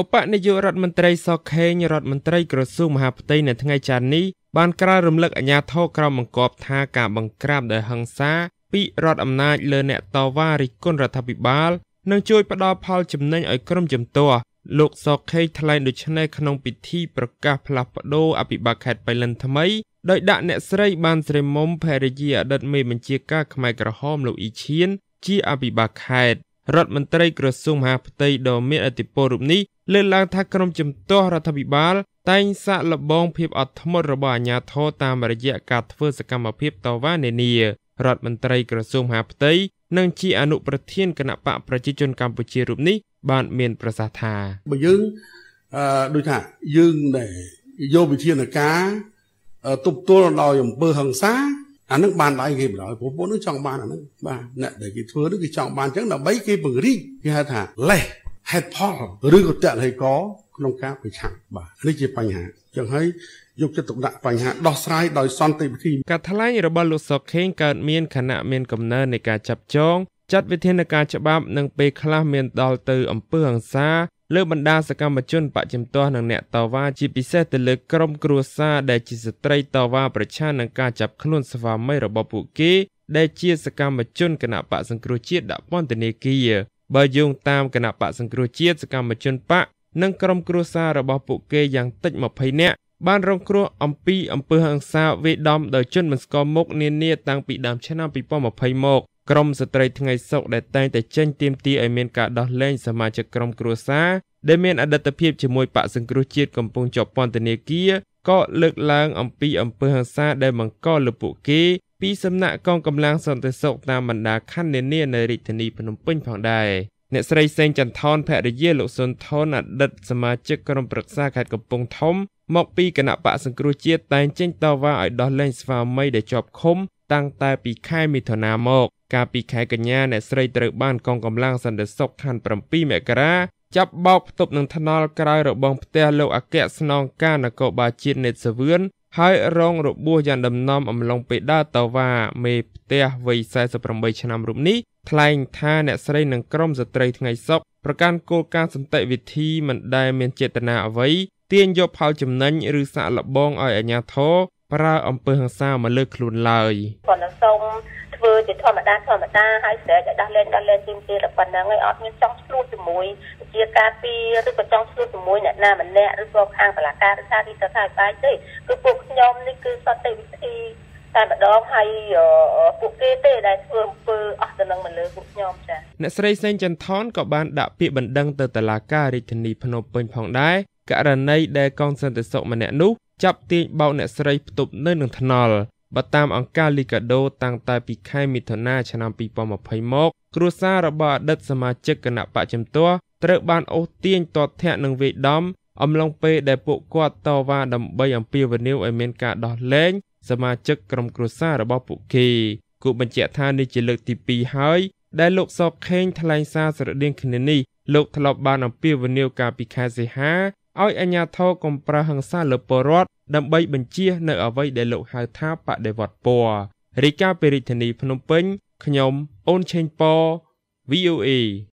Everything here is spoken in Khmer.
ឧបនាយករដ្ឋមន្ត្រីសខេងរដ្ឋមន្ត្រីក្រសួងមហាផ្ទៃនៅថ្ងៃច័ន្ទនេះបានក្រើនរំលឹកអាញាធរក្រមបង្កប់ថាការបង្ក្រាបដោយហិង្សាពីរដ្ឋអំណាចលើអ្នកតវ៉ារិះគន់រដ្ឋាភិបាលនឹងជួយផ្ដល់ផលចំណេញឲ្យក្រុមជំទាស់លោកសខេថ្លែងដូចនេះក្នុងពិធីប្រកាសផ្លាស់ប្ដូរអភិបាលខេត្តបៃលិនថ្មីដោយដាក់អ្នកស្រីបានស្រីមុំភរិយាអតីតមេបញ្ជាការផ្នែកក្រហមលោកអ៊ីឈៀនជាអភិបាលខេត្តរដ្ឋមន្ត្រីក្រសួងមហាផ្ទៃដ៏មានឥទ្ធិពលរូបនេះលើកឡើងថាក្រុមជំទាស់រដ្ឋាភិបាល តែងសាកល្បងភាពអត់ធ្មត់របស់អាជ្ញាធរតាមរយៈការធ្វើ សកម្មភាពតវ៉ានានារដ្ឋមន្ត្រីក្រសួងមហាផ្ទៃនិងជាអនុប្រធានគណៈបកប្រជាជនកម្ពុជារូបនេះបានមានប្រសាសន៍ថាបើយើងអឺដូចថាយើងដែលយកវិធានការទប់ទល់ដោយអំពើហិង្សាអានឹងបានឡើយគេបណ្ដោយព្រោះពួកនោះចង់បានអានឹងបាទអ្នកដែលគេធ្វើនោះគេចង់បានអញ្ចឹងដើម្បីគេពង្រីកគេហៅថាលេះហេតុផលឬក៏តលិកក្នុងការប្រឆាំងបាទនេះជាបញ្ហាអញ្ចឹងហើយយកចិត្តទុកដាក់បញ្ហាដោះស្រាយដោយសន្តិវិធីការថ្លែងរបស់លោកសុកខេងកើតមានខណៈមានកំណើននៃការចាប់ចងចាត់វិធានការច្បាប់និងពេលខ្លះមានដល់ទៅអំពើហិង្សាលើបណ្ដាសកម្មជនបកជំទាស់និងអ្នកតវ៉ាជាពិសេសទៅលើក្រុមគ្រួសារដែលជាស្ត្រីតវ៉ាប្រឆាំងនឹងការចាប់ខ្លួនស្វាមីរបស់ពួកគេដែលជាសកម្មជនគណៈបកសង្គ្រោះជាតិដាក់ពន្ធនាគារបើយោងតាមគណៈបកសង្គ្រោះជាតិសកម្មជនបកនិងក្រុមគ្រួសាររបស់ពួកគេយ៉ាងតិច20នាក់បានរងគ្រោះអំពីអំពើហិង្សាវាយដំដោយជនមិនស្គាល់មុខនានា តាំងពីដើមឆ្នាំ2020មកក្រមស្ត្រីថ្ងៃសុខដែលតែងតែចេញទាមទារឲ្យមានការដោះលែងសមាជិកក្រុមគ្រួសារដែលមានអតីតភាពជាមួយបកសង្គ្រោះជាតិកំពុងជាប់ពន្ធនាគារក៏លើកឡើងអំពីអំពើហិង្សាដែលបង្កលើពួកគេពីសំណាក់កងកម្លាំងសន្តិសុខតាមបណ្ដាខណ្ឌនានានៅរាជធានីភ្នំពេញផងដែរអ្នកស្រីសេងចន្ទថនភរិយាលោកសុនថនអតីតសមាជិកក្រុមប្រឹក្សាខេត្តកំពង់ធំមកពីគណៈបកសង្គ្រោះជាតិតែងចេញតវ៉ាឲ្យដោះលែងស្វាមីដែលជាប់ឃុំ តាំងតែពីខែមិថុនាមក កាលពីខែកញ្ញាអ្នកស្រីត្រូវបានកងកម្លាំងសន្តិសុខខណ្ឌ7មករាចាប់បោកផ្ទប់នឹងថ្នល់ក្រៅរបងផ្ទះលោកអគ្គស្នងការនគរបាលជាតិនេតសាវឿនហើយរងរបួសយ៉ាងដំណំអំឡុងពេលដើរតវ៉ាមេផ្ទះវ័យ48ឆ្នាំរូបនេះថ្លែងថាអ្នកស្រីនិងក្រុមស្ត្រីថ្ងៃសុកប្រកាន់គោលការណ៍សន្តិវិធីមិនដែលមានចេតនាអ្វីទាញយកផលចំណេញឬសាក់លបងឲ្យអាជ្ញាធរប្រើអំពើហិង្សាមកលើខ្លួនឡើយប៉ុន្តែសូមធ្វើជាធម្មតាធម្មតាហើយស្រែកឲ្យដោះលែងដោះលែងទីទីតែប៉ុណ្្នឹងហើយអត់មានចង់ឆ្លួតជាមួយជាការពីឬក៏ចង់ឆ្លួតជាមួយអ្នកណាម្នាក់ឬក៏ខាងបលាការឬថាទីទៅថាបាយទេគឺពួកខ្ញុំនេះគឺសតិវិធីតែម្ដងហើយពួកគេទេដែលធ្វើអំពើអស់ទៅនឹងមកលើពួកខ្ញុំចា៎អ្នកស្រីសេងចន្ទថនក៏បានដាក់ពាក្យបណ្ដឹងទៅតុលាការរាជធានីភ្នំពេញផងដែរករណីដែលកងសន្តិសុខម្នាក់នោះ ចាប់ទាញបោកអ្នកស្រីផ្ទប់នៅនឹងថ្នល់បើតាមអង្គការលីកាដូ តាំងតែពីខែមិថុនាឆ្នាំ2020មកគ្រួសាររបស់អតីតសមាជិកគណៈបច្ចំទាស់ត្រូវបានអូសទាញទាត់ធាក់នឹងវេយដំ អំឡុងពេលដែលពួកគាត់តវ៉ាដើម្បីអំពាវនាវឲ្យមានការដោះលែងសមាជិកក្រុមគ្រួសាររបស់ពួកគេគូបញ្ជាក់ថានេះជាលើកទី2ហើយដែលលោកសបខេងថ្លែងសារស្រដៀងគ្នានេះលោកធ្លាប់បានអំពាវនាវកាលពីខែសីហាឲ្យអាជ្ញាធរកំប្រើហិង្សាលើពលរដ្ឋដើម្បីបញ្ជៀសនៅអ្វីដែលលោកហៅថាបដិវត្តពណ៌រាយការណ៍ពីរាជធានីភ្នំពេញខ្ញុំអូនឆេងប៉ VOA